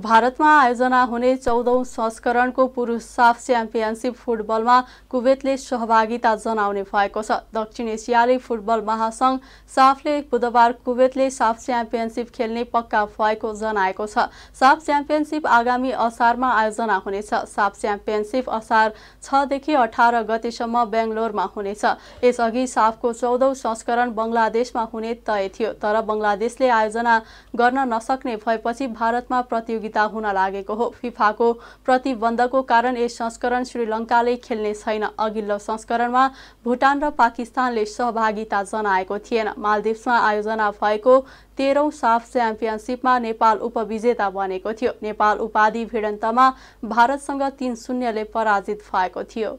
भारतमा आयोजना हुने चौधौँ संस्करणको पुरुष साफ च्याम्पियनसिप फुटबलमा कुवेतले सहभागिता जनाउने भएको छ दक्षिण एसियाली फुटबल महासङ्घ साफले बुधबार कुवेतले साफ च्याम्पियनसिप खेल्ने पक्का भएको जनाएको छ साफ च्याम्पियनसिप आगामी असारमा आयोजना हुनेछ साफ च्याम्पियनसिप असार छदेखि अठार गतिसम्म बेङ्गलोरमा हुनेछ यसअघि साफको चौधौँ संस्करण बङ्गलादेशमा हुने तय थियो तर बङ्गलादेशले आयोजना गर्न नसक्ने भएपछि भारतमा प्रति प्रतियोगिता हुन लागेको हो फिफाको प्रतिबन्धको कारण यस संस्करण श्रीलङ्काले खेल्ने छैन अघिल्लो संस्करणमा भुटान र पाकिस्तानले सहभागिता जनाएको थिएन मालदिप्समा आयोजना भएको तेह्रौँ साफ च्याम्पियनसिपमा नेपाल उपविजेता बनेको थियो नेपाल उपाधि भिडन्तमा भारतसँग तिन शून्यले पराजित भएको थियो